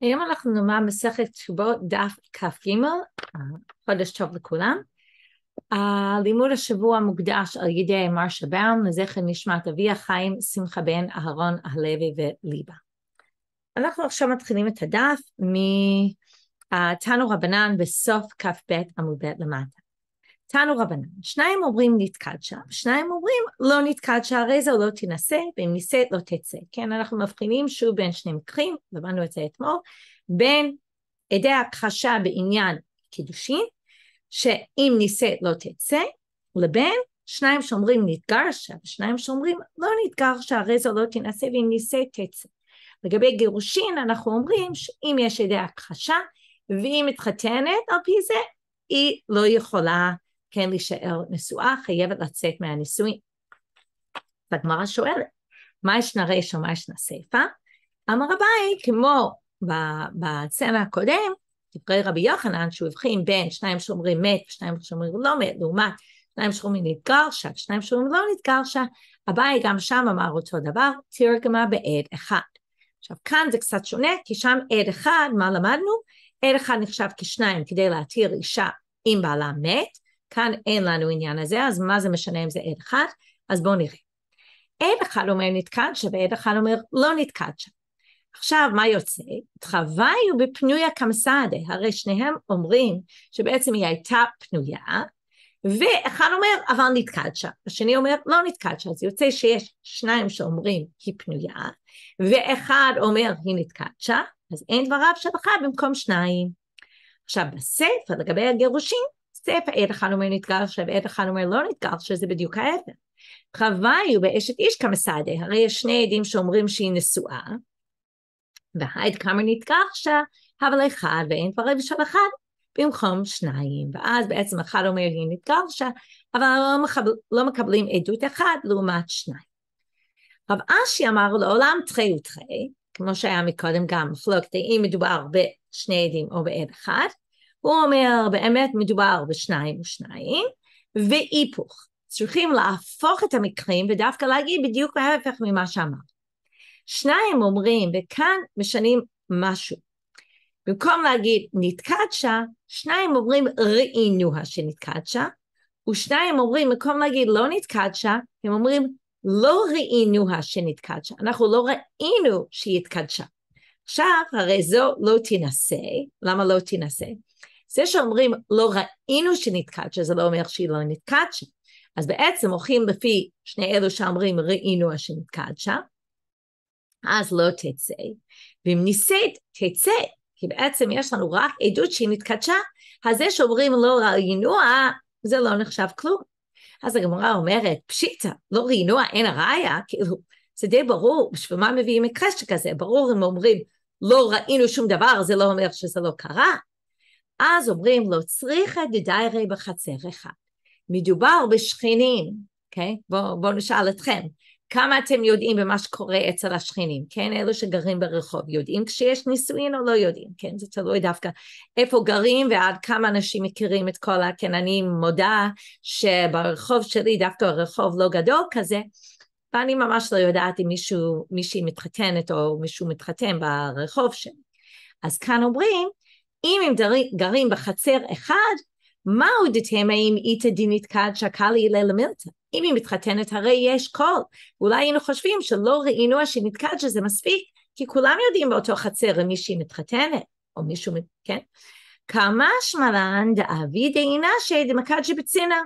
היום אנחנו נאמר מסכת תשובות דף כ"ג, חודש טוב לכולם. הלימוד השבוע מוקדש על ידי מר שברם לזכר נשמת אבי החיים, שמחה בן אהרון הלוי וליבה. אנחנו עכשיו מתחילים את הדף מתנו רבנן בסוף כ"ב עמוד ב' למטה. תנו רבנן. שניים אומרים נתקעת שם, שניים אומרים לא נתקעת הרי זה לא תנסה, ואם נישאת לא תצא. כן, אנחנו מבחינים שוב בין שני מקרים, למדנו את זה אתמול, בין עדי הכחשה בעניין קידושין, שאם נישאת לא תצא, לבין שניים שאומרים נתגר שם, שניים שאומרים לא נתגר שם, הרי זה לא תנסה, ואם נישאת תצא. לגבי גירושין אנחנו אומרים שאם יש עדי הכחשה, והיא מתחתנת על פי זה, היא לא יכולה כן להישאר נשואה, חייבת לצאת מהנישואין. והגמרא שואלת, מה ישנה ריש ומה ישנה סיפה? אמר אביי, כמו בצמא הקודם, דברי רבי יוחנן, שהוא הבחין בין שניים שאומרים מת ושניים שאומרים לא מת, לעומת שניים שאומרים נתגרשה ושניים שאומרים לא נתגרשה, אביי גם שם אמר אותו דבר, תרגמה בעד אחד. עכשיו כאן זה קצת שונה, כי שם עד אחד, מה למדנו? עד אחד נחשב כשניים כדי להתיר אישה אם בעלה מת, כאן אין לנו עניין הזה, אז מה זה משנה אם זה עד אחד? אז בואו נראה. עד אחד אומר נתקעת שם, ועד אחד אומר לא נתקעת שם. עכשיו, מה יוצא? התחווי הוא בפנויה קמסדה, הרי שניהם אומרים שבעצם היא הייתה פנויה, ואחד אומר אבל נתקעת שם, השני אומר לא נתקעת שם, אז יוצא שיש שניים שאומרים היא פנויה, ואחד אומר היא נתקעת שם, אז אין דבריו של אחד במקום שניים. עכשיו בספר לגבי הגירושים יוסף עד אחד אומר נתגל שווה, עת אחד אומר לא נתגל שזה בדיוק ההפך. חוואי הוא באשת איש כמסעדה, הרי יש שני עדים שאומרים שהיא נשואה, והעד כמה נתגל נתגחשה, אבל אחד ואין כבר רבע של אחד, במקום שניים. ואז בעצם אחד אומר היא נתגרשה, אבל לא, מחבל, לא מקבלים עדות אחת לעומת שניים. רב אשי אמר לעולם תחי ותחי, כמו שהיה מקודם גם מחלוקת אם מדובר בשני עדים או בעד אחד, הוא אומר, באמת מדובר בשניים ושניים, והיפוך. צריכים להפוך את המקרים ודווקא להגיד בדיוק ההפך ממה שאמר. שניים אומרים, וכאן משנים משהו. במקום להגיד נתקדשה, שניים אומרים ראינוה שנתקדשה, ושניים אומרים, במקום להגיד לא נתקדשה, הם אומרים לא ראינוה שנתקדשה, אנחנו לא ראינו שהיא התקדשה. עכשיו, הרי זו לא תינשא, למה לא תינשא? זה שאומרים לא ראינו שנתקעת שזה לא אומר שהיא לא נתקעת שם. אז בעצם הולכים לפי שני אלו שאומרים ראינו שנתקעת שם, אז לא תצא, ואם ניסית תצא, כי בעצם יש לנו רק עדות שהיא נתקדשה, אז זה שאומרים לא ראינו, אה, זה לא נחשב כלום. אז הגמרא אומרת, פשיטא, לא ראינו, אין הראיה, כאילו, זה די ברור, בשביל מה מביאים מקרה שכזה? ברור אם אומרים, לא ראינו שום דבר, זה לא אומר שזה לא קרה. אז אומרים לו, לא צריכה דדיירי בחצריך. מדובר בשכנים, אוקיי? Okay? בואו בוא נשאל אתכם, כמה אתם יודעים במה שקורה אצל השכנים, כן? אלו שגרים ברחוב, יודעים כשיש נישואין או לא יודעים, כן? זה תלוי דווקא איפה גרים ועד כמה אנשים מכירים את כל ה... כן, אני מודה שברחוב שלי דווקא הרחוב לא גדול כזה, ואני ממש לא יודעת אם מישהו, מישהי מתחתנת או מישהו מתחתן ברחוב שלי. אז כאן אומרים, אם הם גרים בחצר אחד, מהו דתם האם איתא דינית קד שקל אלי למילתא? אם היא מתחתנת הרי יש קול. אולי היינו חושבים שלא ראינו קד שזה מספיק, כי כולם יודעים באותו חצר אם מישהי מתחתנת, או מישהו, כן? כמה שמלן דאבי דאינה שדמקד שבצינה.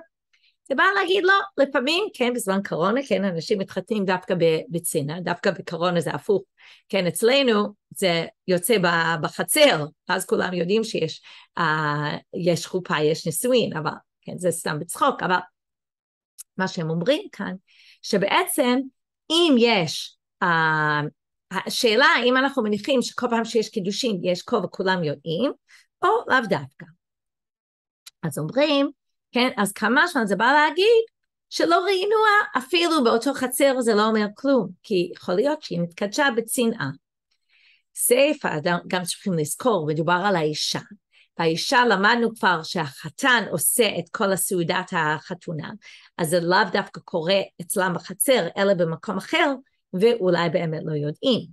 זה בא להגיד לו, לא, לפעמים, כן, בזמן קורונה, כן, אנשים מתחתנים דווקא בצנע, דווקא בקורונה זה הפוך. כן, אצלנו זה יוצא בחצר, אז כולם יודעים שיש אה, יש חופה, יש נישואין, אבל, כן, זה סתם בצחוק, אבל מה שהם אומרים כאן, שבעצם אם יש, אה, השאלה האם אנחנו מניחים שכל פעם שיש קידושין יש כובע, כולם יודעים, או לאו דווקא. אז אומרים, כן? אז כמה שנים זה בא להגיד שלא ראינוה אפילו באותו חצר זה לא אומר כלום, כי יכול להיות שהיא מתקדשה בצנעה. סייפה, גם צריכים לזכור, מדובר על האישה, והאישה למדנו כבר שהחתן עושה את כל הסעודת החתונה, אז זה לאו דווקא קורה אצלם בחצר, אלא במקום אחר, ואולי באמת לא יודעים.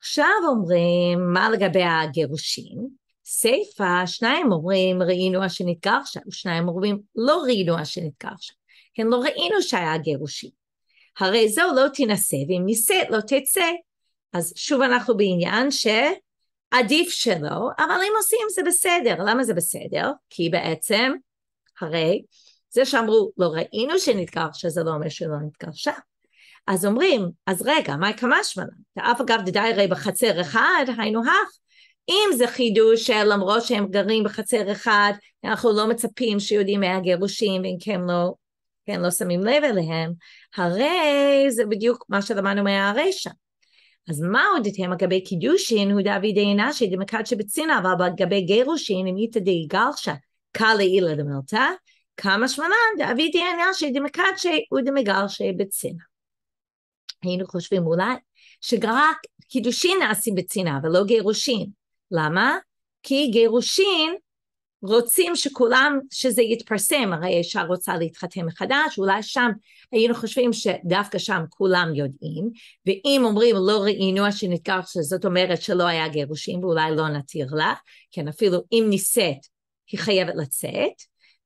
עכשיו אומרים, מה לגבי הגירושים? סיפה, שניים אומרים ראינו אשר נתגר שם, שניים אומרים לא ראינו אשר נתגר שם, כן לא ראינו שהיה גירושים. הרי זו לא תינשא ואם נישאת לא תצא. אז שוב אנחנו בעניין שעדיף שלא, אבל אם עושים זה בסדר. למה זה בסדר? כי בעצם הרי זה שאמרו לא ראינו שנתגר זה לא אומר שלא נתגר שם. אז אומרים, אז רגע, מה כמשמע? ואף אגב דדאי הרי בחצר אחד, היינו הך, אם זה חידוש שלמרות שהם גרים בחצר אחד, אנחנו לא מצפים שיהודים מהגירושים, אם כן לא, כן לא שמים לב אליהם, הרי זה בדיוק מה שלמדנו מהרשע. אז מה הודיתם לגבי קידושין, הוא דאבידי אנשי דמקד שבצינא, אבל לגבי גירושין, אם איתא די גרשה, קל לאילא דמלתא, כמה שמלן דאבידי אנשי דמקד שאו ודמגרשי בצינא. היינו חושבים אולי שרק קידושין נעשים בצינא ולא גירושין. למה? כי גירושין רוצים שכולם, שזה יתפרסם, הרי אישה רוצה להתחתן מחדש, אולי שם היינו חושבים שדווקא שם כולם יודעים, ואם אומרים לא ראינו שנתגרש, שזאת אומרת שלא היה גירושין ואולי לא נתיר לה, כן אפילו אם נישאת היא חייבת לצאת,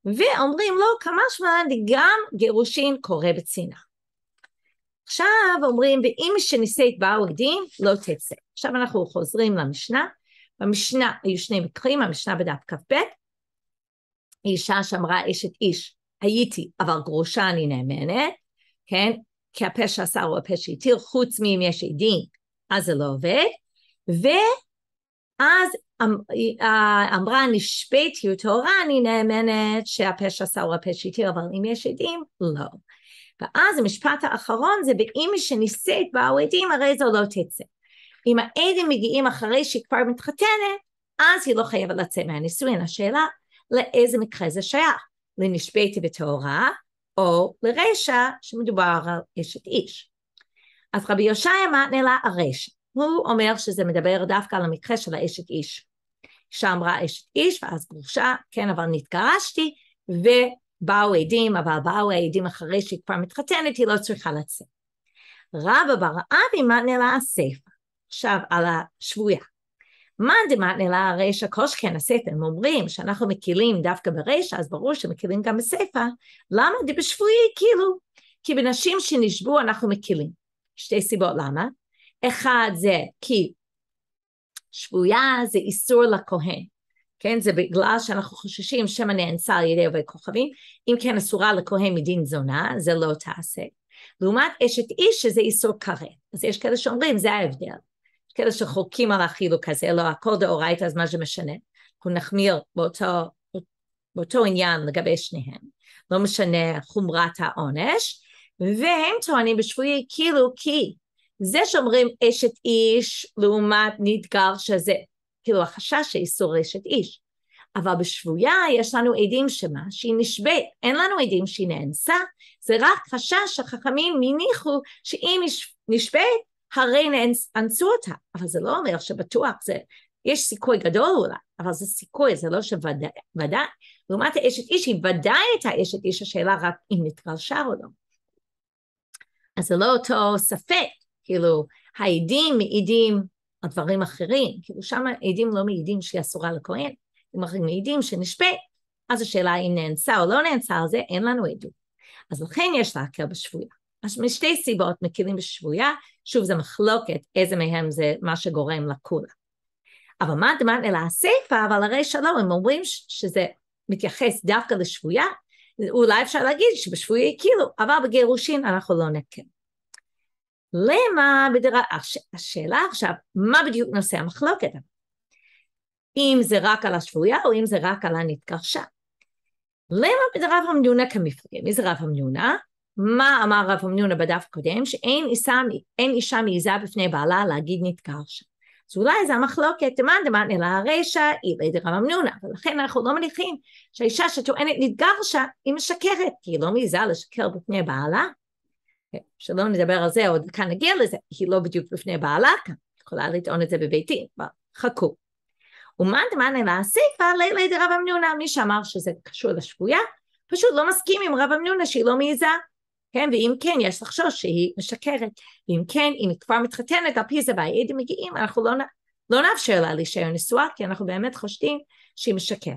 ואומרים לא, כמה שמונה, גם גירושין קורה בצנעה. עכשיו אומרים ואם שנישאת באו עדים לא תצא. עכשיו אנחנו חוזרים למשנה במשנה היו שני מקרים, המשנה בדף כ"ב, אישה שאמרה אשת איש, הייתי אבל גרושה אני נאמנת, כן? כי הפה שעשה הוא הפה שהתיר, חוץ מאם יש עדים, אז זה לא עובד. ואז אמ, אה, אה, אמרה נשפט היא טהורה, אני נאמנת שהפה שעשה הוא הפה שהתיר, אבל אם יש עדים, לא. ואז המשפט האחרון זה באם שנישאת באו עדים, הרי זו לא תצא. אם העדים מגיעים אחרי שהיא כבר מתחתנת, אז היא לא חייבת לצאת מהנישואין. השאלה, לאיזה מקרה זה שייך? לנשבעתי בטהורה, או לרשע שמדובר על אשת איש. אז רבי יושעיה מתנה לה הרשע. הוא אומר שזה מדבר דווקא על המקרה של האשת איש. שאמרה אשת איש ואז גרושה, כן אבל נתגרשתי, ובאו עדים, אבל באו העדים אחרי שהיא כבר מתחתנת, היא לא צריכה לצאת. רבא בר אבי מתנה לה הסיפא. עכשיו על השבויה. מאן דמתנלה הרישא קושכן הסתר, הם אומרים שאנחנו מקילים דווקא ברישא, אז ברור שמקילים גם בסיפא, למה דבשבויי כאילו? כי בנשים שנשבו אנחנו מקילים. שתי סיבות למה. אחד זה כי שבויה זה איסור לכהן, כן? זה בגלל שאנחנו חוששים שמא נאנסה על ידי עובד כוכבים, אם כן אסורה לכהן מדין זונה, זה לא תעשה. לעומת אשת איש שזה איסור כרת. אז יש כאלה שאומרים, זה ההבדל. כאלה שחוקים על החילוק הזה, לא הכל דאורייתא אז מה זה משנה? אנחנו נחמיר באותו, באותו עניין לגבי שניהם, לא משנה חומרת העונש, והם טוענים בשבועי כאילו כי זה שאומרים אשת איש לעומת נדגר שזה כאילו החשש שאיסור אשת איש. אבל בשבויה יש לנו עדים שמה? שהיא נשבית, אין לנו עדים שהיא נאנסה, זה רק חשש שהחכמים הניחו שאם היא נשבית הרי אנסו אותה, אבל זה לא אומר שבטוח, זה, יש סיכוי גדול אולי, אבל זה סיכוי, זה לא שוודאי. לעומת האשת איש, היא ודאי הייתה אשת איש, השאלה רק אם נתגלשה או לא. אז זה לא אותו ספק, כאילו, העדים מעידים על דברים אחרים, כאילו שם העדים לא מעידים שהיא אסורה לכהן, אם אחרים מעידים שנשפט, אז השאלה אם נאנסה או לא נאנסה, על זה אין לנו עדות. אז לכן יש להקל בשבויה. אז משתי סיבות מקלים בשבויה, שוב זה מחלוקת איזה מהם זה מה שגורם לקולה. אבל מה דמן אלא הסיפה, אבל הרי שלום, הם אומרים שזה מתייחס דווקא לשבויה, אולי אפשר להגיד שבשבויה כאילו, אבל בגירושין אנחנו לא נקל. למה, בדירה, הש, השאלה עכשיו, מה בדיוק נושא המחלוקת? אם זה רק על השבויה או אם זה רק על הנתגרשה. למה בדרב המנונה כמפלגה? מי זה רב המנונה? מה אמר רב אמנונה בדף הקודם? שאין אישה, אישה מעיזה בפני בעלה להגיד נתקר שם. אז אולי זה המחלוקת, דמאן דמאן אלא הרישא היא לידי לא רב אמנונה, ולכן אנחנו לא מניחים שהאישה שטוענת נתגרשה היא משקרת, כי היא לא מעיזה לשקר בפני בעלה. כן, שלא נדבר על זה, עוד כאן נגיע לזה, היא לא בדיוק בפני בעלה כאן, יכולה לטעון את זה בביתי, אבל חכו. ומאן דמאן אלא הסיפא לידי לא רב אמנונה, מי שאמר שזה קשור לשבויה, פשוט לא מסכים עם רב אמנונה שהיא לא מעיזה כן, ואם כן, יש לחשוש שהיא משקרת. ואם כן, אם היא כבר מתחתנת, על פי זה והעדים מגיעים, אנחנו לא, לא נאפשר לה להישאר נשואה, כי אנחנו באמת חושדים שהיא משקרת.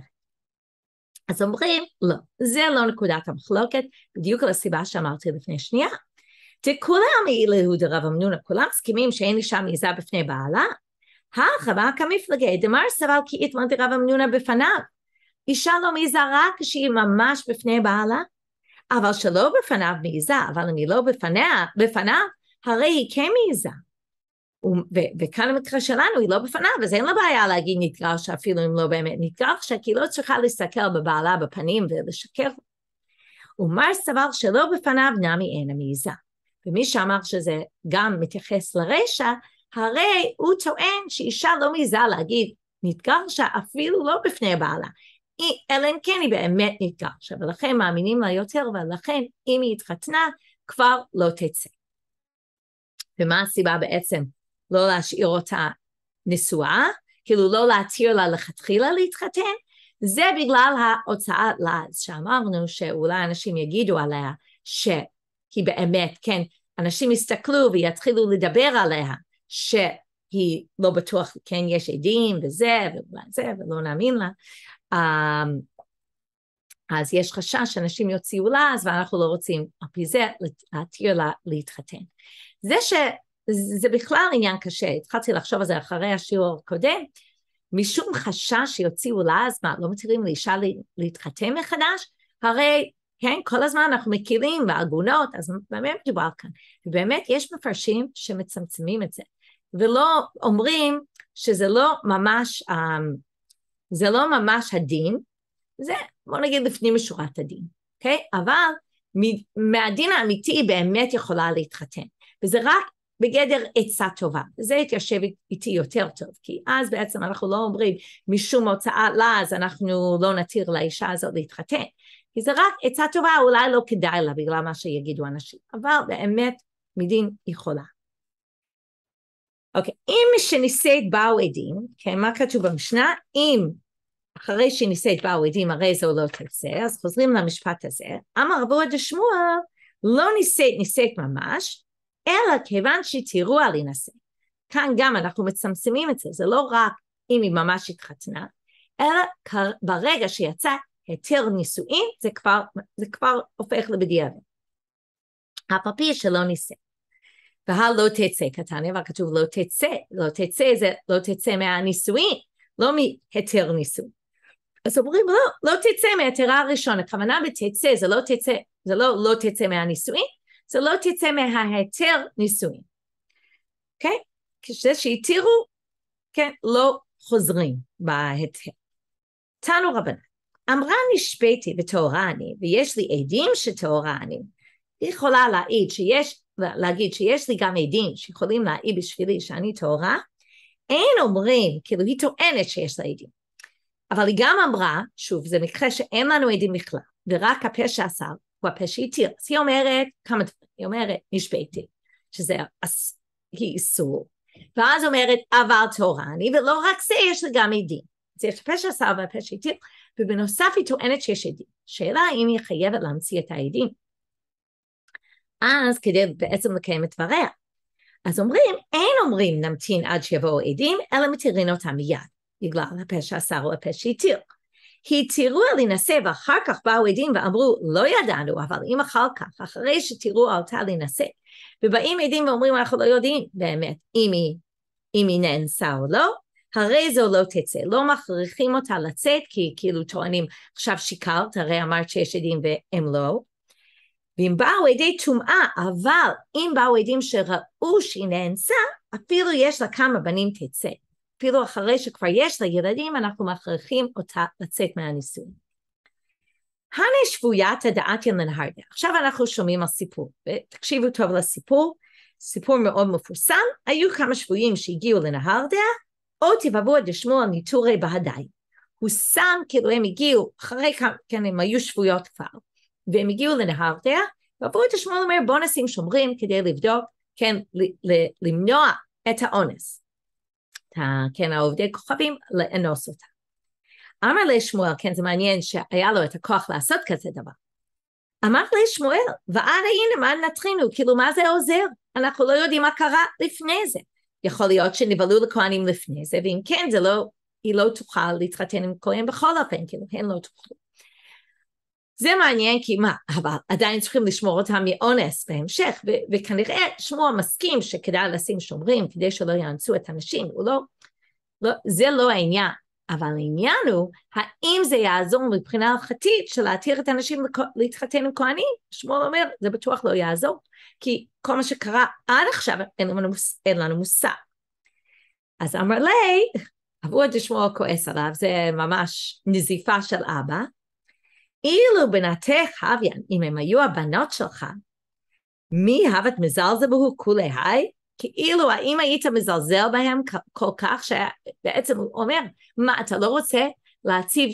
אז אומרים, לא, זה לא נקודת המחלוקת, בדיוק על הסיבה שאמרתי לפני שנייה. כולם אילו דרב אמנונה, כולם מסכימים שאין אישה מעיזה בפני בעלה. הרחבה כמפלגי, דמר סבל כי איתמר דרב אמנונה בפניו. אישה לא מעיזה רק כשהיא ממש בפני בעלה, אבל שלא בפניו מעיזה, אבל אם היא לא בפניה, בפניו, הרי היא כן מעיזה. וכאן המקרה שלנו היא לא בפניו, אז אין לה בעיה להגיד נתגרש, אפילו אם לא באמת נתגרש, כי היא לא צריכה להסתכל בבעלה בפנים ולשקר. ומר סבר שלא בפניו נמי אין המעיזה. ומי שאמר שזה גם מתייחס לרשע, הרי הוא טוען שאישה לא מעיזה להגיד נתגרשה אפילו לא בפני בעלה, אלא אם כן היא באמת נתגרשה, לכן מאמינים לה יותר, ולכן אם היא התחתנה, כבר לא תצא. ומה הסיבה בעצם לא להשאיר אותה נשואה? כאילו לא להתיר לה לכתחילה להתחתן? זה בגלל ההוצאת לעז, שאמרנו שאולי אנשים יגידו עליה שהיא באמת, כן, אנשים יסתכלו ויתחילו לדבר עליה, שהיא לא בטוח, כן, יש עדים וזה, וזה, ולא נאמין לה, אמ, אז יש חשש שאנשים יוציאו לה, אז אנחנו לא רוצים על פי זה להתיר לה להתחתן. זה שזה בכלל עניין קשה, התחלתי לחשוב על זה אחרי השיעור הקודם, משום חשש שיוציאו לה, אז מה, לא מתירים לאישה להתחתן מחדש? הרי, כן, כל הזמן אנחנו מכירים בעגונות, אז במה מדובר כאן? ובאמת יש מפרשים שמצמצמים את זה, ולא אומרים שזה לא ממש... Um, זה לא ממש הדין, זה בוא נגיד לפנים משורת הדין, אוקיי? Okay? אבל מהדין האמיתי היא באמת יכולה להתחתן, וזה רק בגדר עצה טובה. זה יתיישב איתי יותר טוב, כי אז בעצם אנחנו לא אומרים משום הוצאה לה, אז אנחנו לא נתיר לאישה הזאת להתחתן. כי זה רק עצה טובה, אולי לא כדאי לה בגלל מה שיגידו אנשים, אבל באמת מדין היא חולה. אוקיי, okay, אם שנישאת באו עדים, כן, מה כתוב במשנה? אם אחרי שנישאת באו עדים הרי זו לא תצא, אז חוזרים למשפט הזה. אמר רבו עד שמואל, לא נישאת נישאת ממש, אלא כיוון שתראו על הנשא. כאן גם אנחנו מצמצמים את זה, זה לא רק אם היא ממש התחתנה, אלא ברגע שיצא היתר נישואין, זה זה כבר הופך לבדיעבד. הפפיר שלא נישא. והלא תצא קטן, אבל כתוב לא תצא, לא תצא זה לא תצא מהנישואין, לא מהיתר נישואין. אז אומרים לא, לא תצא מהתירה הראשונה, הכוונה בתצא זה לא תצא, זה לא לא תצא מהנישואין, זה לא תצא מההיתר נישואין, אוקיי? Okay? כשזה שהתירו, כן, לא חוזרים בהיתר. תנו רבנן, אמרה נשפטי וטהורה אני, ויש לי עדים שטהורה אני, היא יכולה להעיד שיש, להגיד שיש לי גם עדים שיכולים להעיד בשבילי שאני טהורה, אין אומרים, כאילו היא טוענת שיש לה עדים. אבל היא גם אמרה, שוב, זה מקרה שאין לנו עדים בכלל, ורק הפה שאסר הוא הפה שהתיר. אז היא אומרת כמה דברים, היא אומרת, נשבעתי, שזה אס... היא איסור, ואז אומרת, אבל תורה אני, ולא רק זה, יש לה גם עדים. אז יש הפה שאסר והפה שהתיר, ובנוסף היא טוענת שיש עדים. שאלה האם היא חייבת להמציא את העדים. אז כדי בעצם לקיים את דבריה. אז אומרים, אין אומרים נמתין עד שיבואו עדים, אלא מתירים אותם מיד. בגלל הפה שעשה או הפה שהתיר. על להינשא ואחר כך באו עדים ואמרו לא ידענו אבל אם אחר כך אחרי שתראו עלתה להינשא ובאים עדים ואומרים אנחנו לא יודעים באמת אם היא, אם היא נאנסה או לא הרי זו לא תצא לא מכריחים אותה לצאת כי כאילו טוענים עכשיו שיקרת הרי אמרת שיש עדים והם לא ואם באו עדי טומאה אבל אם באו עדים שראו שהיא נאנסה אפילו יש לה כמה בנים תצא אפילו אחרי שכבר יש לה ילדים, אנחנו מכריחים אותה לצאת מהנישואים. הנה שבוית ילן הרדה. עכשיו אנחנו שומעים על סיפור, ותקשיבו טוב לסיפור, סיפור מאוד מפורסם. היו כמה שבויים שהגיעו לנהרדה, או תבבו דשמעו על ניטורי בהדיים. הוא שם, כאילו הם הגיעו, אחרי כמה, כן, הם היו שבויות כבר, והם הגיעו לנהרדה, ועברו את השמואל אומר בוא נשים שומרים כדי לבדוק, כן, למנוע את האונס. אותה, כן, העובדי כוכבים, לאנוס אותה. אמר לשמואל, כן, זה מעניין שהיה לו את הכוח לעשות כזה דבר. אמר לשמואל, ועד הנה מה נתחינו, כאילו מה זה עוזר? אנחנו לא יודעים מה קרה לפני זה. יכול להיות שנבהלו לכהנים לפני זה, ואם כן, זה לא, היא לא תוכל להתחתן עם כהן בכל אופן, כאילו הן לא תוכלו. זה מעניין כי מה, אבל עדיין צריכים לשמור אותם מאונס בהמשך, ו- וכנראה שמוע מסכים שכדאי לשים שומרים כדי שלא יאנסו את הנשים, הוא לא, לא, זה לא העניין. אבל העניין הוא, האם זה יעזור מבחינה הלכתית של להתיר את הנשים להתחתן עם כהנים? שמואל אומר, זה בטוח לא יעזור, כי כל מה שקרה עד עכשיו אין לנו, מוס, אין לנו מושג. אז אמר לי, עבוד שמואל כועס עליו, זה ממש נזיפה של אבא, אילו בנתך הוויין, אם הם היו הבנות שלך, מי הבת מזלזל בהו כולי היי? כאילו האם היית מזלזל בהם כל כך שבעצם הוא אומר, מה אתה לא רוצה להציב,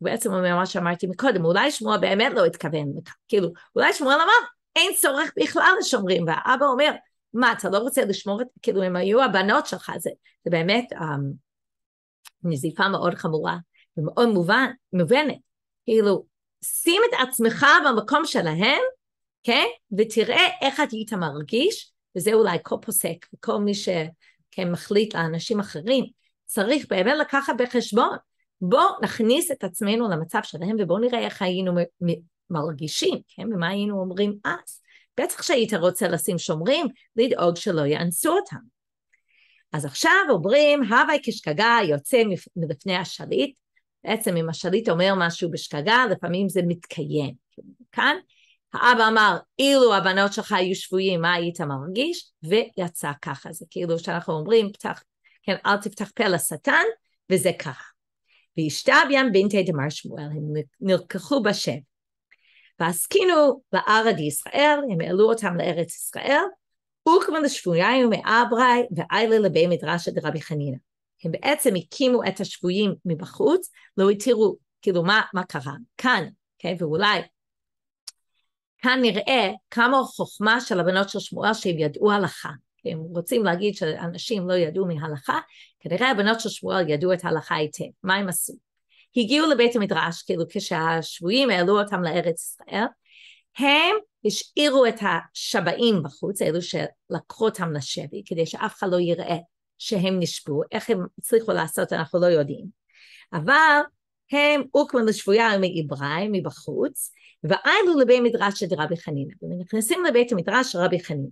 בעצם הוא אומר מה שאמרתי מקודם, אולי שמוע באמת לא התכוון לכך, כאילו אולי שמוע אמר אין צורך בכלל לשומרים, והאבא אומר מה אתה לא רוצה לשמור את, כאילו הם היו הבנות שלך, זה, זה באמת um, נזיפה מאוד חמורה ומאוד מובן, מובנת, כאילו שים את עצמך במקום שלהם, כן? ותראה איך היית מרגיש, וזה אולי כל פוסק, כל מי שמחליט כן, לאנשים אחרים, צריך באמת לקחת בחשבון. בואו נכניס את עצמנו למצב שלהם ובואו נראה איך היינו מרגישים, כן? ומה היינו אומרים אז. בטח שהיית רוצה לשים שומרים, לדאוג שלא יאנסו אותם. אז עכשיו אומרים, הווי כשגגה יוצא מלפני השליט, בעצם אם השליט אומר משהו בשגגה, לפעמים זה מתקיים. כאן האבא אמר, אילו הבנות שלך היו שבויים, מה היית מרגיש? ויצא ככה. זה כאילו שאנחנו אומרים, פתח, כן, אל תפתח פה לשטן, וזה ככה. וישתביאם בינתי דמר שמואל, הם נלקחו בשם. ועסקינו בארד ישראל, הם העלו אותם לארץ ישראל, וכמן לשבויים מאברי ואיילה לבי מדרשת רבי חנינה. הם בעצם הקימו את השבויים מבחוץ, לא התירו, כאילו מה, מה קרה כאן, okay? אוקיי? ואולי כאן נראה כמה חוכמה של הבנות של שמואל שהם ידעו הלכה. הם רוצים להגיד שאנשים לא ידעו מהלכה, כנראה הבנות של שמואל ידעו את ההלכה היטב. מה הם עשו? הגיעו לבית המדרש, כאילו כשהשבויים העלו אותם לארץ ישראל, הם השאירו את השבעים בחוץ, אלו שלקחו אותם לשבי, כדי שאף אחד לא יראה שהם נשבו, איך הם הצליחו לעשות אנחנו לא יודעים. אבל הם אוקמן לשבויה מעבריים מבחוץ, ועלו לבית מדרש של רבי חנינא, ונכנסים לבית המדרש של רבי חנינא.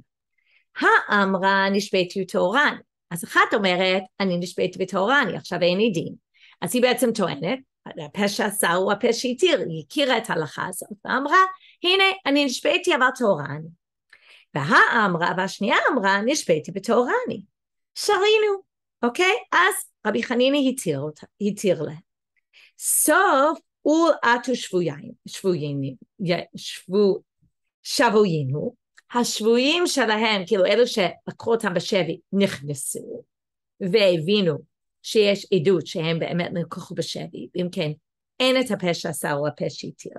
האמרה נשפטו טהורן. אז אחת אומרת, אני נשפטת בטהורני, עכשיו אין לי דין. אז היא בעצם טוענת, הפה שעשה הוא הפה שהתיר, היא הכירה את ההלכה הזאת, ואמרה, הנה, אני נשפטתי אבל טהורני. והאמרה, והשנייה אמרה, נשפטתי בטהורני. שרינו, אוקיי? אז רבי חניני התיר, התיר להם. סוף אול עטו שבו, שבויינו, השבויים שלהם, כאילו אלו שלקחו אותם בשבי, נכנסו והבינו שיש עדות שהם באמת נלקחו בשבי, אם כן, אין את הפה שעשה או הפה שהתיר.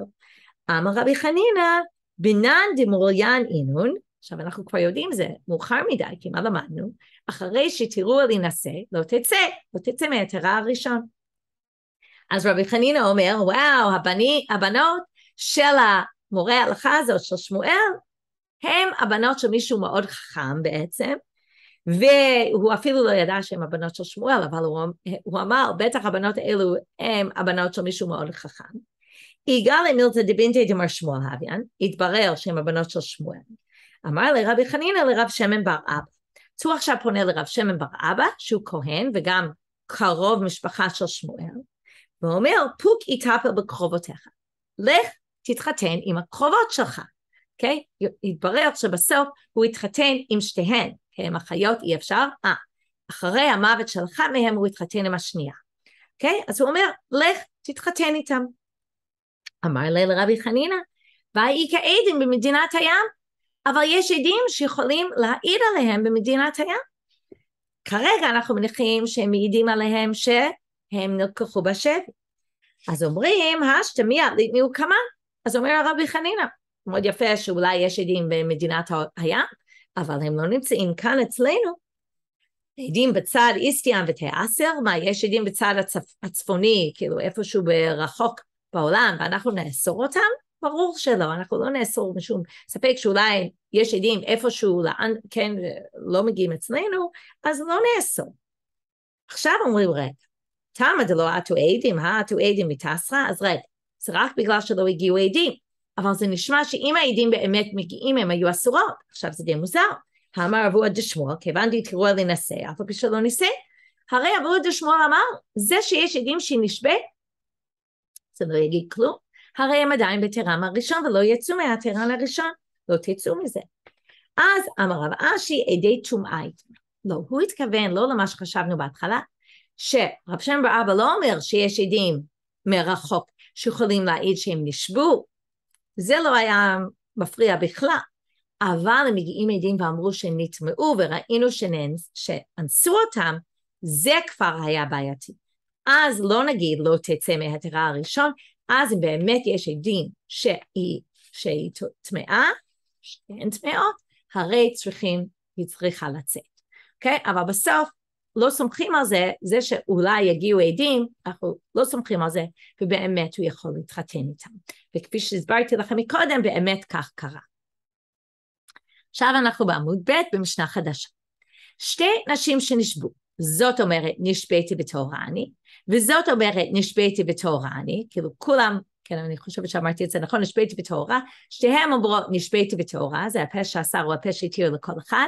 אמר רבי חנינא, בנן דמוריין אינון, עכשיו אנחנו כבר יודעים זה מאוחר מדי, כי מה למדנו? אחרי שתראו על הנשא, לא תצא, לא תצא מהתרה הראשון. אז רבי חנינה אומר, וואו, הבני, הבנות של המורה ההלכה הזאת, של שמואל, הם הבנות של מישהו מאוד חכם בעצם, והוא אפילו לא ידע שהן הבנות של שמואל, אבל הוא, הוא אמר, בטח הבנות האלו הן הבנות של מישהו מאוד חכם. יגאל אמילתא דבינתא דמר שמואל הביאן, התברר שהן הבנות של שמואל. אמר לרבי חנינא לרב שמן בר אבא. אז הוא עכשיו פונה לרב שמן בר אבא, שהוא כהן וגם קרוב משפחה של שמואל, ואומר, פוק יטפל בקרובותיך. לך תתחתן עם הקרובות שלך, אוקיי? Okay? יתברר שבסוף הוא יתחתן עם שתיהן, כי עם החיות אי אפשר, אה. אחרי המוות של אחת מהם הוא יתחתן עם השנייה, אוקיי? Okay? אז הוא אומר, לך תתחתן איתם. אמר לילה רבי חנינא, ואי כעדים במדינת הים, אבל יש עדים שיכולים להעיד עליהם במדינת הים. כרגע אנחנו מניחים שהם מעידים עליהם שהם נלקחו בשבי. אז אומרים, השתמיע מי הוא כמה. אז אומר הרבי חנינא, מאוד יפה שאולי יש עדים במדינת הים, אבל הם לא נמצאים כאן אצלנו. עדים בצד איסטיאן ותיאסר, מה, יש עדים בצד הצפ... הצפוני, כאילו איפשהו ברחוק בעולם, ואנחנו נאסור אותם? ברור שלא, אנחנו לא נאסור משום ספק שאולי יש עדים איפשהו, לאן, כן, לא מגיעים אצלנו, אז לא נאסור. עכשיו אומרים רגע, תמה דלא אטו עדים, העטו אה? עדים מתעשרה, אז רגע, זה רק בגלל שלא הגיעו עדים, אבל זה נשמע שאם העדים באמת מגיעים הם היו אסורות, עכשיו זה די מוזר. האמר אבו עד שמואל, כיוון על להינשא, אף על פי שלא נישא, הרי אבו עד שמואל אמר, זה שיש עדים שנשבה, זה לא יגיד כלום. הרי הם עדיין בתירם הראשון ולא יצאו מהתירם הראשון, לא תצאו מזה. אז אמר רב אשי עדי טומאה לא, הוא התכוון לא למה שחשבנו בהתחלה, שרב שם בר אבא לא אומר שיש עדים מרחוק שיכולים להעיד שהם נשבו, זה לא היה מפריע בכלל. אבל הם מגיעים עדים ואמרו שהם נטמעו וראינו שננס, שאנסו אותם, זה כבר היה בעייתי. אז לא נגיד לא תצא מהתירה הראשון, אז אם באמת יש עדים שהיא, שהיא טמאה, שהן טמאות, הרי צריכים, היא צריכה לצאת, אוקיי? Okay? אבל בסוף לא סומכים על זה, זה שאולי יגיעו עדים, אנחנו לא סומכים על זה, ובאמת הוא יכול להתחתן איתם. וכפי שהסברתי לכם מקודם, באמת כך קרה. עכשיו אנחנו בעמוד ב' במשנה חדשה. שתי נשים שנשבו, זאת אומרת, נשביתי אני, וזאת אומרת, נשביתי בתורה אני, כאילו כולם, כן, אני חושבת שאמרתי את זה נכון, נשביתי בתורה, שתיהן אומרות נשביתי בתורה, זה הפה שאסר הוא הפה שהתיר לכל אחד,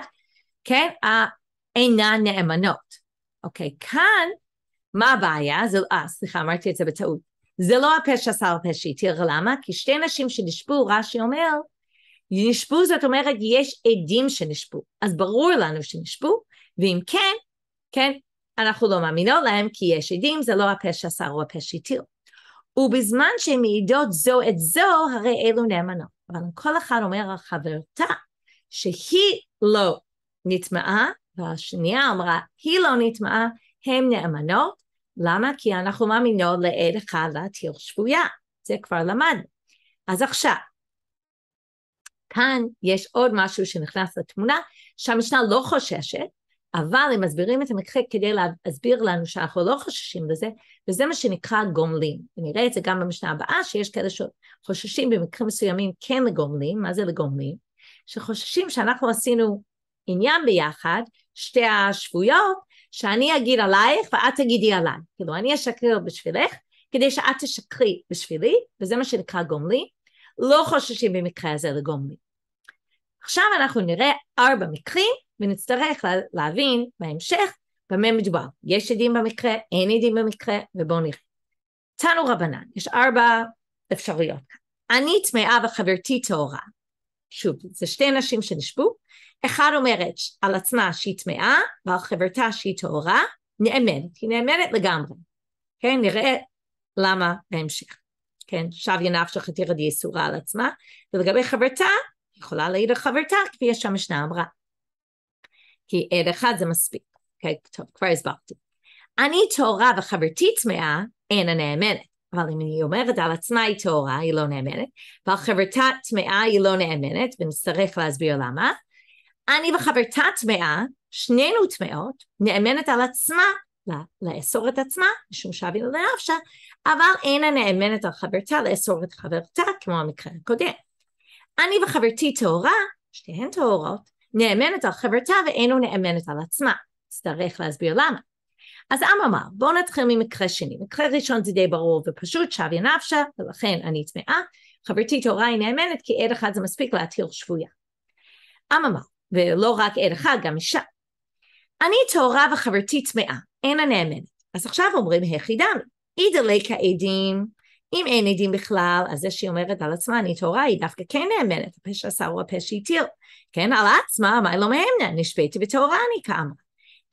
כן, אינן נאמנות. אוקיי, כאן, מה הבעיה? זה, אה, סליחה, אמרתי את זה בטעות. זה לא הפה שאסר הפה שהתיר, למה? כי שתי נשים שנשבו, רש"י אומר, נשבו זאת אומרת יש עדים שנשבו, אז ברור לנו שנשבו, ואם כן, כן, אנחנו לא מאמינות להם כי יש עדים, זה לא הפה שאסר או הפה שהטיל. ובזמן שהן מעידות זו את זו, הרי אלו נאמנות. אבל כל אחד אומר על חברתה שהיא לא נטמעה, והשנייה אמרה, היא לא נטמעה, הן נאמנות. למה? כי אנחנו מאמינות לעד אחד להטיל שבויה. זה כבר למדנו. אז עכשיו, כאן יש עוד משהו שנכנס לתמונה, שהמשנה לא חוששת אבל הם מסבירים את המקרה כדי להסביר לנו שאנחנו לא חוששים לזה, וזה מה שנקרא גומלין. ונראה את זה גם במשנה הבאה, שיש כאלה שחוששים במקרים מסוימים כן לגומלין, מה זה לגומלין? שחוששים שאנחנו עשינו עניין ביחד, שתי השבויות, שאני אגיד עלייך ואת תגידי עליי. כאילו, אני אשקר בשבילך, כדי שאת תשקרי בשבילי, וזה מה שנקרא גומלין. לא חוששים במקרה הזה לגומלין. עכשיו אנחנו נראה ארבע מקרים ונצטרך לה, להבין בהמשך במה מדובר. יש עדים במקרה, אין עדים במקרה, ובואו נראה. תנו רבנן, יש ארבע אפשרויות. אני טמאה וחברתי טהורה. שוב, זה שתי נשים שנשבו. אחד אומרת על עצמה שהיא טמאה, ועל חברתה שהיא טהורה, נאמנת. היא נאמנת לגמרי. כן, נראה למה בהמשך. כן, שוויה נפשך תירדי יסורה על עצמה, ולגבי חברתה, יכולה להעיד על חברתה, כפי שהמשנה אמרה. כי עד אחד זה מספיק. אוקיי, טוב, כבר הסברתי. אני טהורה וחברתי טמאה, אינה נאמנת. אבל אם היא אומרת על עצמה היא טהורה, היא לא נאמנת, ועל חברתה טמאה היא לא נאמנת, ונצטרך להסביר למה. אני וחברתה טמאה, שנינו טמאות, נאמנת על עצמה, לא, לאסור את עצמה, משום שאבי לנפשה, לא אבל אינה נאמנת על חברתה לאסור את חברתה, כמו המקרה הקודם. אני וחברתי טהורה, שתיהן טהורות, נאמנת על חברתה ואינו נאמנת על עצמה. צריך להסביר למה. אז אממה, בואו נתחיל ממקרה שני. מקרה ראשון זה די ברור ופשוט, שוויה נפשה, ולכן אני טמאה. חברתי טהורה היא נאמנת, כי עד אחד זה מספיק להתיר שבויה. אממה, ולא רק עד אחד, גם אישה. אני טהורה וחברתי טמאה, אינה נאמנת. אז עכשיו אומרים היחידה, אי דלקה עדים, אם אין עדים בכלל, אז זה שהיא אומרת על עצמה, אני טהורה, היא דווקא כן נאמנת, הפה שעשה הוא הפה שהטיל. כן, על עצמה, מה לא מאמנה? נשפטתי בטהורה אני כאמה.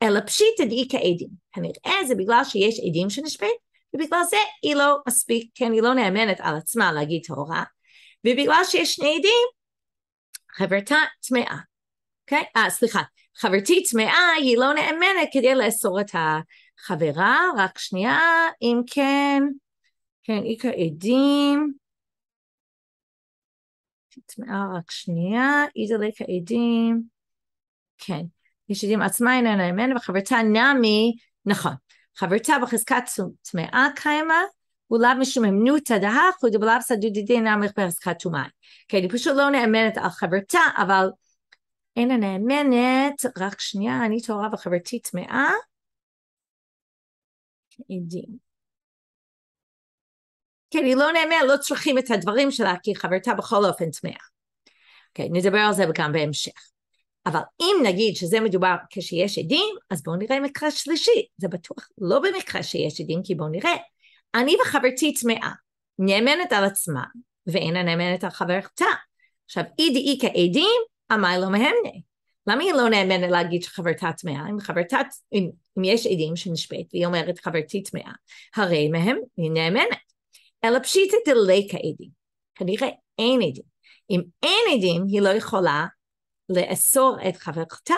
אלא פשיטא דאי כעדים. כנראה זה בגלל שיש עדים שנשפט, ובגלל זה היא לא מספיק, כן, היא לא נאמנת על עצמה להגיד טהורה. ובגלל שיש שני עדים, חברתה טמאה. אוקיי? אה, סליחה. חברתי טמאה, היא לא נאמנת כדי לאסור את החברה, רק שנייה, אם כן, כן, איכא עדים. תטמעה רק שנייה, איזה אידליקה עדים. כן, יש עדים עצמה איננה אמן, וחברתה נמי, נכון. חברתה בחזקת טמאה קיימה, ולאו משום אמנותא דהך ודבלאו סדודידי נמי בחזקת טומאה. כן, היא פשוט לא נאמנת על חברתה, אבל אינה נאמנת, רק שנייה, אני טהורה וחברתי טמאה. עדים. כן, היא לא נאמנה, לא צריכים את הדברים שלה, כי חברתה בכל אופן טמאה. אוקיי, okay, נדבר על זה גם בהמשך. אבל אם נגיד שזה מדובר כשיש עדים, אז בואו נראה מקרה שלישי. זה בטוח לא במקרה שיש עדים, כי בואו נראה. אני וחברתי טמאה, נאמנת על עצמה, ואינה נאמנת על חברתה. עכשיו, אי דאי כעדים, עמי לא מהמנה. למה היא לא נאמנת להגיד שחברתה טמאה? אם אם, אם יש עדים שנשפט והיא אומרת חברתי טמאה, הרי מהם היא נאמנת. אלא פשיטא דלקה עדים. כנראה אין עדים. אם אין עדים, היא לא יכולה לאסור את חברתה.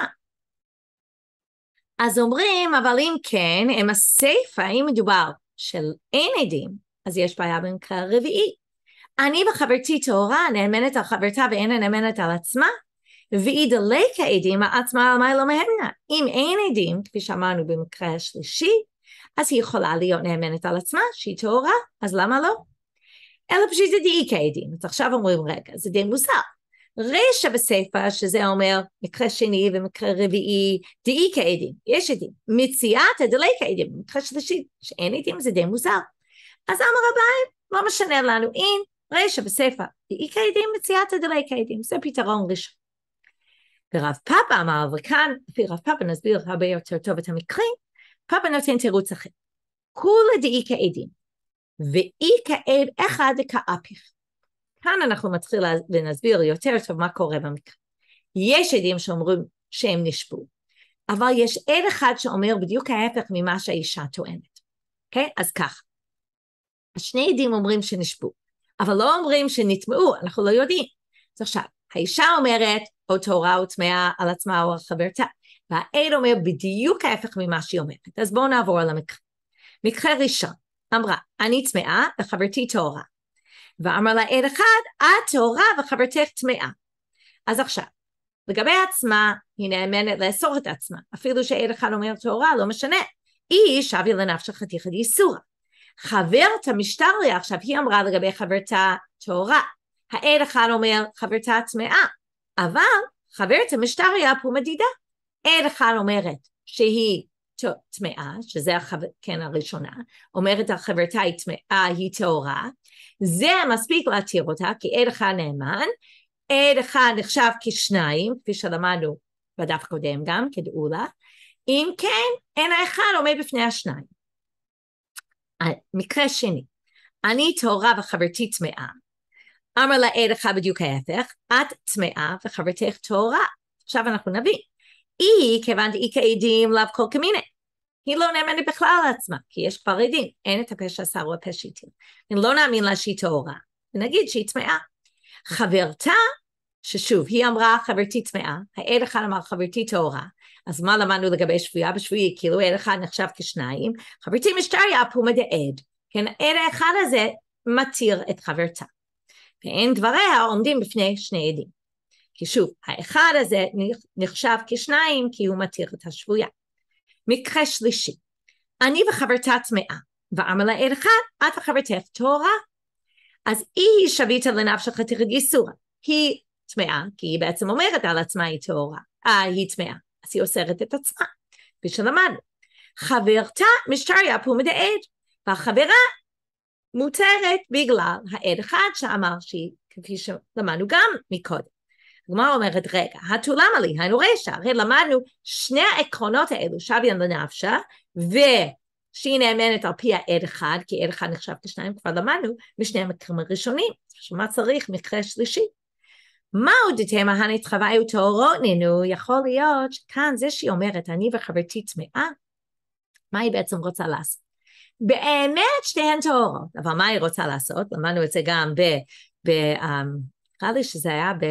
אז אומרים, אבל אם כן, אם הסיפא, אם מדובר של אין עדים, אז יש בעיה במקרה הרביעי. אני וחברתי טהורה נאמנת על חברתה ואינה נאמנת על עצמה, והיא דלקה עדים, העצמה על מה לא מהנה. אם אין עדים, כפי שאמרנו במקרה השלישי, אז היא יכולה להיות נאמנת על עצמה, שהיא טהורה, אז למה לא? אלא פשוט זה דאיקי כעדים. אז עכשיו אומרים, רגע, זה די מוזר. רשע בסיפא, שזה אומר מקרה שני ומקרה רביעי, דאיקי כעדים, יש עדים. מציאת הדליקי כעדים, מקרה שלישי, שאין עדים זה די מוזר. אז אמר הבאים, לא משנה לנו, אין, רשע בסיפא, דאיקי כעדים, מציאת הדליקי כעדים, זה פתרון ראשון. ורב פאפה אמר, וכאן, לפי רב פאפה נסביר הרבה יותר טוב את המקרים, פאפה נותן תירוץ אחר. כולה דאי כעדים, ואי כעד אחד כאפיך. כאן אנחנו מתחילים ונסביר יותר טוב מה קורה במקרה. יש עדים שאומרים שהם נשבו, אבל יש עד אחד שאומר בדיוק ההפך ממה שהאישה טוענת. אוקיי? Okay? אז ככה. השני עדים אומרים שנשבו, אבל לא אומרים שנטמעו, אנחנו לא יודעים. אז עכשיו, האישה אומרת, או תורה או טמאה על עצמה או על חברתה. והאל אומר בדיוק ההפך ממה שהיא אומרת. אז בואו נעבור על המקרה. מקרה ראשון, אמרה, אני טמאה וחברתי טהורה. ואמר לה עד אחד, את טהורה וחברתך טמאה. אז עכשיו, לגבי עצמה, היא נאמנת לאסור את עצמה. אפילו שעד אחד אומר טהורה, לא משנה. היא שבי לנפשה חתיכת ייסורה. חברת המשטר לי עכשיו, היא אמרה לגבי חברתה טהורה. העד אחד אומר חברתה טמאה. אבל חברת המשטר פה מדידה, עד אחד אומרת שהיא טמאה, שזה החו... כן הראשונה, אומרת החברתה היא טמאה, היא טהורה, זה מספיק להתיר אותה, כי עד אחד נאמן, עד אחד נחשב כשניים, כפי שלמדנו בדף הקודם גם, כדעו לה, אם כן, אין האחד עומד בפני השניים. אה, מקרה שני, אני טהורה וחברתי טמאה. אמר לה עד אחד בדיוק ההפך, את טמאה וחברתך טהורה. עכשיו אנחנו נביא. היא, כיוון היא כעדים לאו כל כמיני. היא לא נאמנת בכלל על עצמה, כי יש כבר עדים, אין את הפה שעשה הוא הפה שהתיר. אני לא נאמין לה שהיא טהורה, ונגיד שהיא טמאה. חברתה, ששוב, היא אמרה חברתי טמאה, העד אחד אמר חברתי טהורה, אז מה למדנו לגבי שבויה בשבועי? כאילו עד אחד נחשב כשניים, חברתי משתריה פומא דעד, כן, העד האחד הזה מתיר את חברתה. ואין דבריה עומדים בפני שני עדים. כי שוב, האחד הזה נחשב כשניים כי הוא מתיר את השבויה. מקרה שלישי, אני וחברתה טמאה, ואמר לה אל אחד, את וחברתך טהורה. אז היא שביתה לנפשך תרד איסורה. היא טמאה, כי היא בעצם אומרת על עצמה היא טהורה, אה, היא טמאה, אז היא אוסרת את עצמה, כפי שלמדנו. חברתה משתריה פומדה עד, והחברה מותרת בגלל העד אחד שאמר שהיא, כפי שלמדנו גם מקודם. הגמרא אומרת, רגע, התו למה לי, היינו רשע, הרי למדנו שני העקרונות האלו, שוויין לנפשה, ושהיא נאמנת על פי העד אחד, כי עד אחד נחשב כשניים, כבר למדנו משני המקרים הראשונים, שמה צריך מקרה שלישי. מהו דתמה הנתחווה וטהורות נינו, יכול להיות שכאן זה שהיא אומרת, אני וחברתי טמאה, מה היא בעצם רוצה לעשות? באמת שתיהן טהורות, אבל מה היא רוצה לעשות? למדנו את זה גם ב... ב אמ, נראה לי שזה היה ב...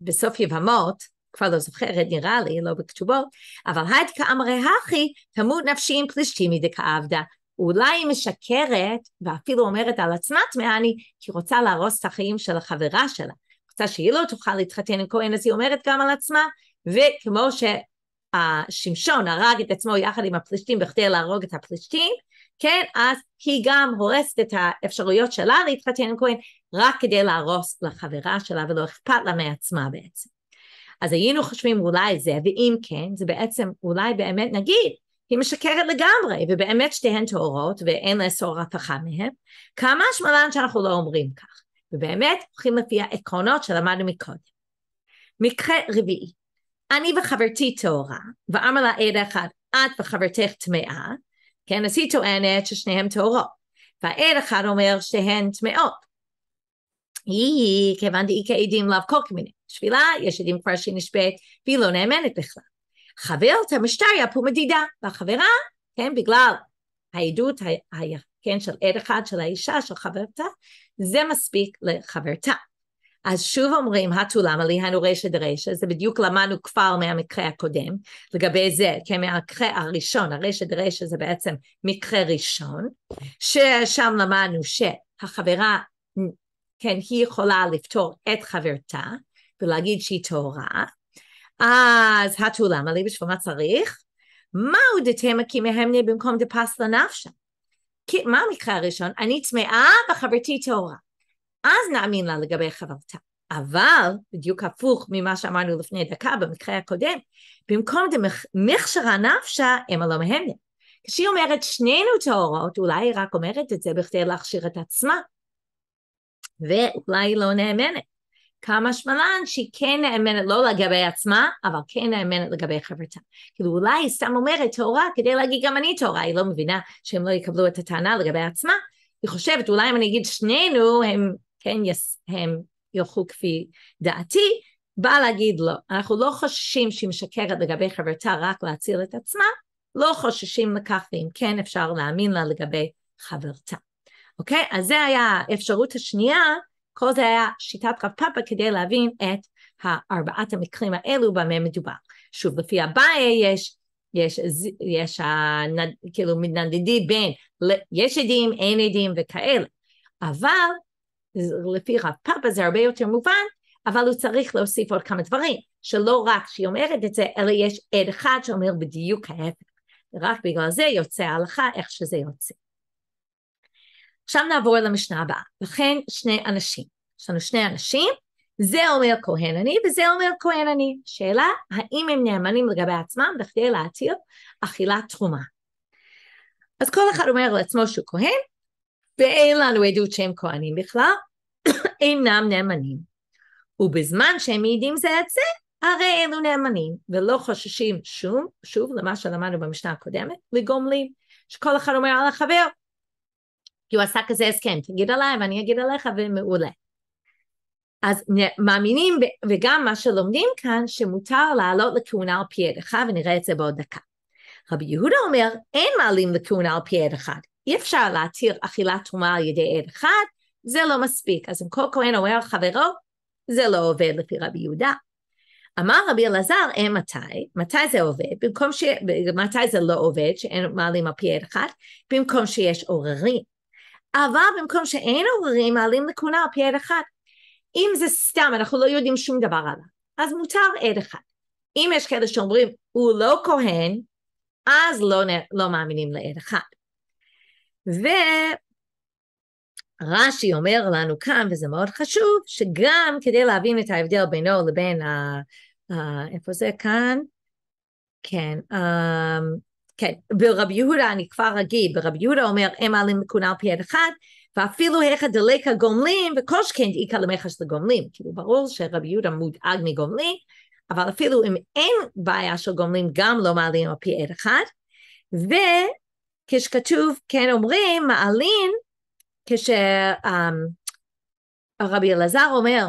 בסוף יבמות, כבר לא זוכרת, נראה לי, לא בכתובות, אבל הד כאמרי הכי, תמות נפשי עם פלישתימי דכאבדה. אולי היא משקרת, ואפילו אומרת על עצמה טמאני, כי רוצה להרוס את החיים של החברה שלה. רוצה שהיא לא תוכל להתחתן עם כהן, אז היא אומרת גם על עצמה, וכמו ששמשון הרג את עצמו יחד עם הפלישתים בכדי להרוג את הפלישתים, כן, אז היא גם הורסת את האפשרויות שלה להתחתן עם כהן רק כדי להרוס לחברה שלה ולא אכפת לה מעצמה בעצם. אז היינו חושבים אולי זה, ואם כן, זה בעצם אולי באמת נגיד, היא משקרת לגמרי, ובאמת שתיהן טהורות ואין לאסור אף אחד מהן, כמה שמלן שאנחנו לא אומרים כך, ובאמת הולכים לפי העקרונות שלמדנו מקודם. מקרה רביעי, אני וחברתי טהורה, ואמר לה עד אחד, את וחברתך טמאה, כן, אז היא טוענת ששניהם טהורות. והעד אחד אומר שהן טמאות. היא, כיוון דאי כעדים לאו כל מיני. שבילה, יש עדים כבר שהיא נשבית, והיא לא נאמנת בכלל. חבר חברת המשטריה פה מדידה, והחברה, כן, בגלל העדות, ה, ה, כן, של עד אחד של האישה, של חברתה, זה מספיק לחברתה. אז שוב אומרים, התו למה לי, היינו רשע דרשע, זה בדיוק למדנו כבר מהמקרה הקודם, לגבי זה, כן, מהמקרה הראשון, הרשע דרשע זה בעצם מקרה ראשון, ששם למדנו שהחברה, כן, היא יכולה לפתור את חברתה ולהגיד שהיא טהורה, אז התו למה לי, בשביל מה צריך? מהו דתמה כי מהמנה במקום דפס לנפשה? מה המקרה הראשון? אני טמאה וחברתי טהורה. אז נאמין לה לגבי חברתה. אבל, בדיוק הפוך ממה שאמרנו לפני דקה במקרה הקודם, במקום דמכשרה נפשה, אמה לא מהמנה. כשהיא אומרת שנינו טהורות, אולי היא רק אומרת את זה בכדי להכשיר את עצמה, ואולי היא לא נאמנת. כמה שמלן שהיא כן נאמנת לא לגבי עצמה, אבל כן נאמנת לגבי חברתה. כאילו אולי היא סתם אומרת טהורה כדי להגיד גם אני טהורה, היא לא מבינה שהם לא יקבלו את הטענה לגבי עצמה. היא חושבת אולי אם אני אגיד שנינו, הם כן יס, הם יוכלו כפי דעתי, בא להגיד לא. אנחנו לא חוששים שהיא משקרת לגבי חברתה רק להציל את עצמה, לא חוששים לכך, ואם כן אפשר להאמין לה לגבי חברתה. אוקיי? אז זה היה האפשרות השנייה, כל זה היה שיטת רב פאפה כדי להבין את ארבעת המקרים האלו במה מדובר. שוב, לפי הבעיה יש יש, יש הנד, כאילו מתנדדים בין יש עדים, אין עדים וכאלה. אבל לפי רב פאפה זה הרבה יותר מובן, אבל הוא צריך להוסיף עוד כמה דברים, שלא רק שהיא אומרת את זה, אלא יש עד אחד שאומר בדיוק ההפך. רק בגלל זה יוצא ההלכה איך שזה יוצא. עכשיו נעבור למשנה הבאה. לכן שני אנשים. יש לנו שני אנשים, זה אומר כהן אני וזה אומר כהן אני. שאלה, האם הם נאמנים לגבי עצמם בכדי להתיר אכילת תרומה? אז כל אחד אומר לעצמו שהוא כהן, ואין לנו עדות שהם כהנים בכלל, אינם נאמנים. ובזמן שהם מעידים זה את זה, הרי אלו לא נאמנים, ולא חוששים שום, שוב, למה שלמדנו במשנה הקודמת, לגומלין, שכל אחד אומר על החבר, כי הוא עשה כזה הסכם, תגיד עליי ואני אגיד עליך ומעולה. אז מאמינים, וגם מה שלומדים כאן, שמותר לעלות לכהונה על פי עד אחד, ונראה את זה בעוד דקה. רבי יהודה אומר, אין מעלים לכהונה על פי עד אחד, אי אפשר להתיר אכילת תרומה על ידי עד אחד, זה לא מספיק. אז אם כל כהן אומר חברו, זה לא עובד לפי רבי יהודה. אמר רבי אלעזר, אין מתי, מתי זה עובד? במקום ש... מתי זה לא עובד, שאין מעלים על פי עד אחד? במקום שיש עוררים. אבל במקום שאין עוררים, מעלים לכהונה על פי עד אחד. אם זה סתם, אנחנו לא יודעים שום דבר עליו, אז מותר עד אחד. אם יש כאלה שאומרים, הוא לא כהן, אז לא, לא מאמינים לעד אחד. ורש"י אומר לנו כאן, וזה מאוד חשוב, שגם כדי להבין את ההבדל בינו לבין, ה, ה, איפה זה כאן? כן, אמ, כן, ברבי יהודה אני כבר אגיד, ברבי יהודה אומר, הם מעלים לכהונה על פי יד אחד, ואפילו איך הדלק גומלין, וכל שכן דאיכא למכס לגומלין. כאילו ברור שרבי יהודה מודאג מגומלין, אבל אפילו אם אין בעיה של גומלין, גם לא מעלים על פי יד אחד. כשכתוב, כן אומרים, מעלין, כשרבי אמ, um, אלעזר אומר,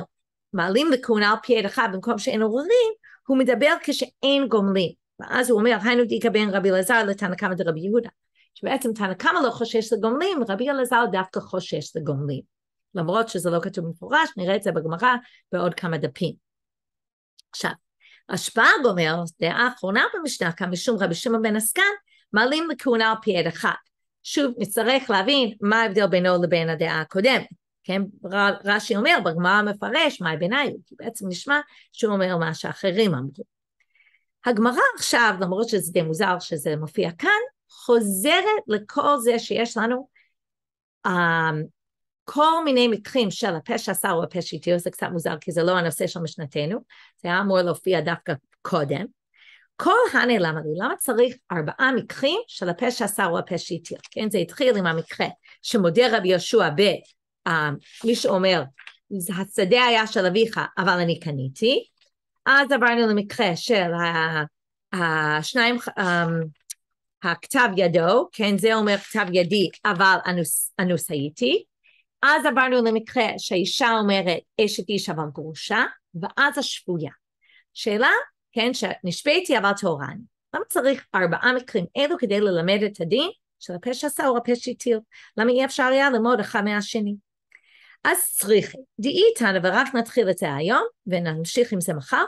מעלים וכהונה על פי עד אחד במקום שאין עוררין, הוא מדבר כשאין גומלין. ואז הוא אומר, היינו דיקה בין רבי אלעזר לתנא קמא דרבי יהודה. שבעצם תנא קמא לא חושש לגומלין, רבי אלעזר דווקא חושש לגומלין. למרות שזה לא כתוב במפורש, נראה את זה בגמרא בעוד כמה דפים. עכשיו, השפעה גומר, דעה אחרונה במשנה כאן, משום רבי שמעון בן עסקן, מעלים לכהונה על פי עד אחד. שוב, נצטרך להבין מה ההבדל בינו לבין הדעה הקודמת. כן, רש"י אומר, בגמרא מפרש, מאי ביניו, כי בעצם נשמע שהוא אומר מה שאחרים אמרו. הגמרא עכשיו, למרות שזה די מוזר שזה מופיע כאן, חוזרת לכל זה שיש לנו um, כל מיני מקרים של הפה שעשה או הפה שהתיר, זה קצת מוזר כי זה לא הנושא של משנתנו, זה היה אמור להופיע דווקא קודם, כל הנה למה לי, למה צריך ארבעה מקרים של הפה שעשה או הפה שהתיר? כן, זה התחיל עם המקרה שמודה רבי יהושע ב... אה, מי שאומר, השדה היה של אביך, אבל אני קניתי. אז עברנו למקרה של השניים, אה, הכתב ידו, כן, זה אומר כתב ידי, אבל אנוס, אנוס הייתי. אז עברנו למקרה שהאישה אומרת אשת איש אבל גרושה, ואז השפויה. שאלה, כן, שנשפיתי עבר טהורני. למה צריך ארבעה מקרים אלו כדי ללמד את הדין של הפשע שעשה או הפה שהתיר? למה אי אפשר היה ללמוד אחד מהשני? אז צריכי, דאיתנא, ורק נתחיל את זה היום, ונמשיך עם זה מחר,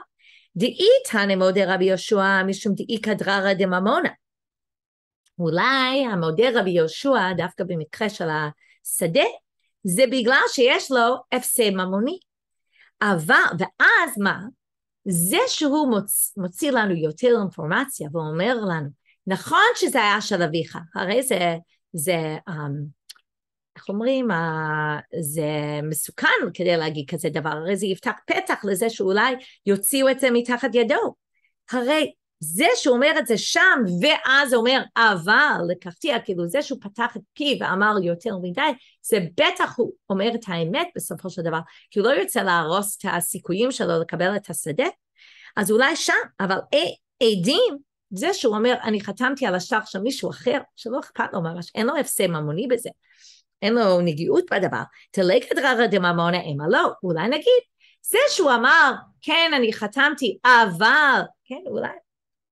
דאיתנא מודה רבי יהושע משום דאי קדררא דממונה. אולי המודה רבי יהושע, דווקא במקרה של השדה, זה בגלל שיש לו הפסד ממוני. אבל, ואז מה? זה שהוא מוצ... מוציא לנו יותר אינפורמציה ואומר לנו, נכון שזה היה של אביך, הרי זה, זה um, איך אומרים, uh, זה מסוכן כדי להגיד כזה דבר, הרי זה יפתח פתח לזה שאולי יוציאו את זה מתחת ידו. הרי זה שהוא אומר את זה שם, ואז אומר אבל לקחתי, כאילו זה שהוא פתח את פיו ואמר יותר מדי, זה בטח הוא אומר את האמת בסופו של דבר, כי הוא לא ירצה להרוס את הסיכויים שלו לקבל את השדה, אז אולי שם, אבל עדים, זה שהוא אומר, אני חתמתי על השטח של מישהו אחר, שלא אכפת לו ממש, אין לו הפסד ממוני בזה, אין לו נגיעות בדבר, תלגת ררא דממונה אימה לא, אולי נגיד, זה שהוא אמר, כן, אני חתמתי, אבל, כן, אולי,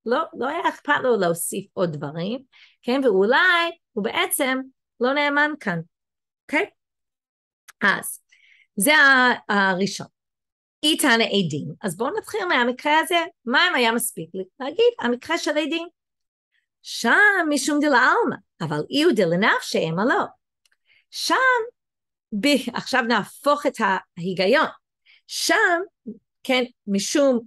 לא, לא היה אכפת לו להוסיף עוד דברים, כן? ואולי הוא בעצם לא נאמן כאן, אוקיי? Okay? אז זה הראשון. איתן עדים. אז בואו נתחיל מהמקרה הזה, מה אם היה מספיק להגיד? המקרה של עדים. שם משום דלעלמא, אבל איהו דלנפשי המה לא. שם, ב, עכשיו נהפוך את ההיגיון. שם, כן, משום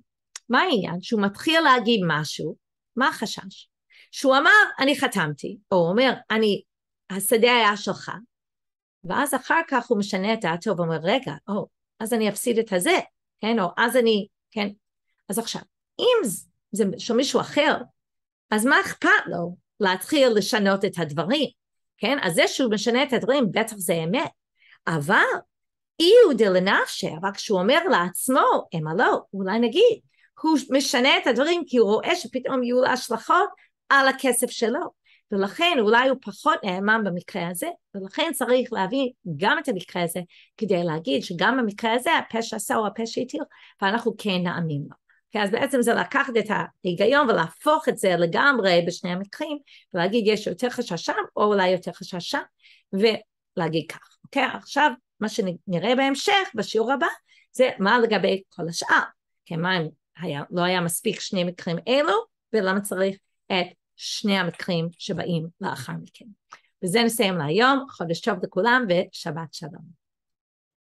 מה העניין? שהוא מתחיל להגיד משהו, מה החשש? שהוא אמר, אני חתמתי, או הוא אומר, אני, השדה היה שלך, ואז אחר כך הוא משנה את דעתו ואומר, רגע, או, אז אני אפסיד את הזה, כן, או אז אני, כן. אז עכשיו, אם זה, זה של מישהו אחר, אז מה אכפת לו להתחיל לשנות את הדברים, כן? אז זה שהוא משנה את הדברים, בטח זה אמת. אבל אי הוא דלנפשי, אבל כשהוא אומר לעצמו, אמה לא, אולי נגיד, הוא משנה את הדברים כי הוא רואה שפתאום יהיו לה השלכות על הכסף שלו. ולכן אולי הוא פחות נאמן במקרה הזה, ולכן צריך להביא גם את המקרה הזה כדי להגיד שגם במקרה הזה הפה שעשה הוא הפה שהטיל, ואנחנו כן נאמין לו. Okay, אוקיי? אז בעצם זה לקחת את ההיגיון ולהפוך את זה לגמרי בשני המקרים, ולהגיד יש יותר חשש שם או אולי יותר חשש שם, ולהגיד כך. אוקיי, עכשיו מה שנראה בהמשך, בשיעור הבא, זה מה לגבי כל השאר. כן, מה עם היה, לא היה מספיק שני מקרים אלו, ולמה צריך את שני המקרים שבאים לאחר מכן. וזה נסיים להיום, חודש טוב לכולם ושבת שלום.